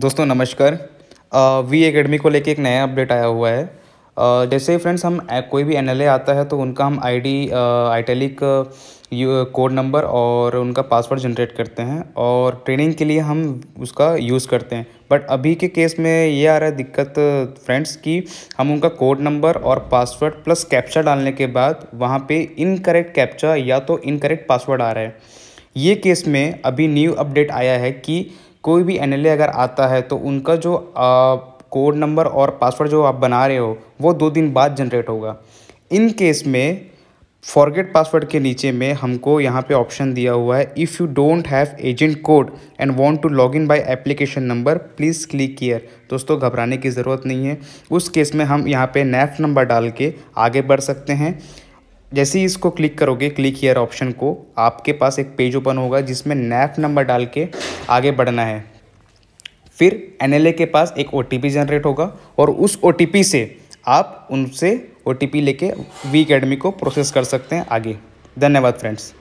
दोस्तों नमस्कार we academy को लेके एक नया अपडेट आया हुआ है uh, जैसे फ्रेंड्स हम कोई भी एनएलए आता है तो उनका हम आईडी आइटेलिक कोड नंबर और उनका पासवर्ड जनरेट करते हैं और ट्रेनिंग के लिए हम उसका यूज़ करते हैं बट अभी के केस में ये आ रहा है दिक्कत फ्रेंड्स कि हम उनका कोड नंबर और पासवर्ड प्लस कैप्चा डालने के बाद वहाँ पे इनकरेक्ट कैप्चा या तो इनकरेक्ट पासवर्ड आ रहा है ये केस में अभी न्यू अपडेट आया है कि कोई भी एन अगर आता है तो उनका जो कोड नंबर और पासवर्ड जो आप बना रहे हो वो दो दिन बाद जनरेट होगा इन केस में फॉरगेट पासवर्ड के नीचे में हमको यहाँ पे ऑप्शन दिया हुआ है if you don't have agent code and want to log in by application number please click here दोस्तों घबराने की ज़रूरत नहीं है उस केस में हम यहाँ पे नैफ नंबर डाल के आगे बढ़ सकते हैं जैसे ही इसको क्लिक करोगे क्लिक हीयर ऑप्शन को आपके पास एक पेज ओपन होगा जिसमें नैप नंबर डाल के आगे बढ़ना है फिर एन के पास एक ओ जनरेट होगा और उस ओ से आप उनसे ओ लेके वी अकेडमी को प्रोसेस कर सकते हैं आगे धन्यवाद फ्रेंड्स